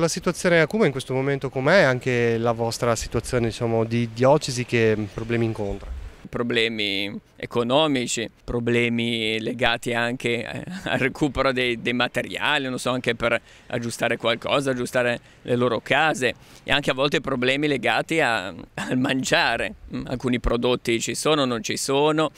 La situazione a Cuba in questo momento com'è e anche la vostra situazione diciamo, di diocesi che problemi incontra? Problemi economici, problemi legati anche eh, al recupero dei, dei materiali, so, anche per aggiustare qualcosa, aggiustare le loro case e anche a volte problemi legati al mangiare. Mm, alcuni prodotti ci sono, non ci sono,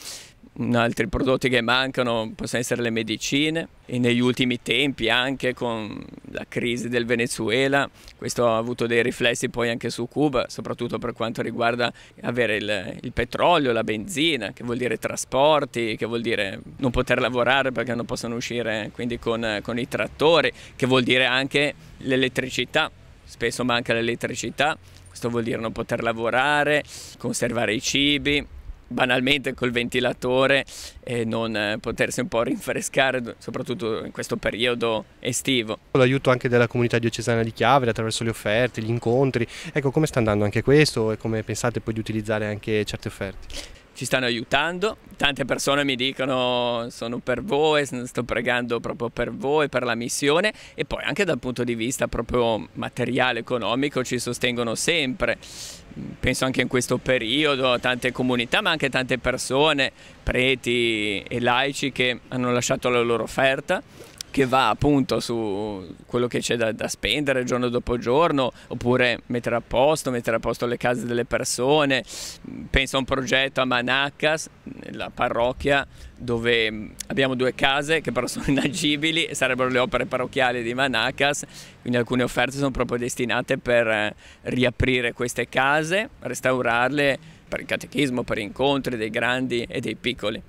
mm, altri prodotti che mancano possono essere le medicine e negli ultimi tempi anche con la crisi del Venezuela, questo ha avuto dei riflessi poi anche su Cuba, soprattutto per quanto riguarda avere il, il petrolio, la benzina, che vuol dire trasporti, che vuol dire non poter lavorare perché non possono uscire quindi con, con i trattori, che vuol dire anche l'elettricità, spesso manca l'elettricità, questo vuol dire non poter lavorare, conservare i cibi, banalmente col ventilatore e non eh, potersi un po' rinfrescare, soprattutto in questo periodo estivo. L'aiuto anche della comunità diocesana di Chiavere attraverso le offerte, gli incontri, ecco come sta andando anche questo e come pensate poi di utilizzare anche certe offerte? ci stanno aiutando. Tante persone mi dicono sono per voi, sto pregando proprio per voi, per la missione e poi anche dal punto di vista proprio materiale, economico ci sostengono sempre. Penso anche in questo periodo tante comunità ma anche tante persone, preti e laici che hanno lasciato la loro offerta che va appunto su quello che c'è da, da, spendere giorno dopo giorno, oppure mettere a posto, mettere a posto le case delle persone. Penso a un progetto a Manacas, nella parrocchia, dove abbiamo due case che però sono inagibili e sarebbero le opere parrocchiali di Manacas, quindi alcune offerte sono proprio destinate per eh, riaprire queste case, restaurarle per il catechismo, per incontri dei grandi e dei piccoli.